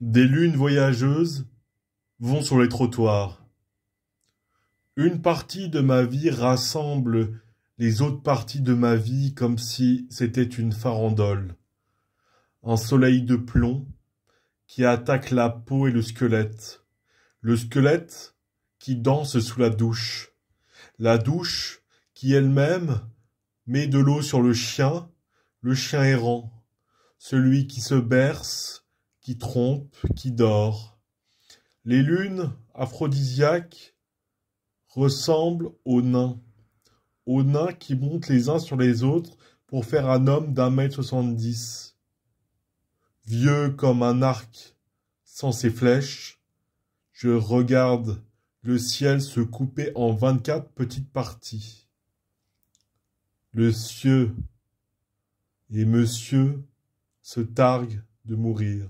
Des lunes voyageuses vont sur les trottoirs. Une partie de ma vie rassemble les autres parties de ma vie comme si c'était une farandole. Un soleil de plomb qui attaque la peau et le squelette. Le squelette qui danse sous la douche. La douche qui elle-même met de l'eau sur le chien, le chien errant, celui qui se berce qui trompe, qui dort. Les lunes aphrodisiaques ressemblent aux nains, aux nains qui montent les uns sur les autres pour faire un homme d'un mètre soixante-dix, vieux comme un arc, sans ses flèches. Je regarde le ciel se couper en vingt-quatre petites parties. Le cieux et monsieur se targuent de mourir.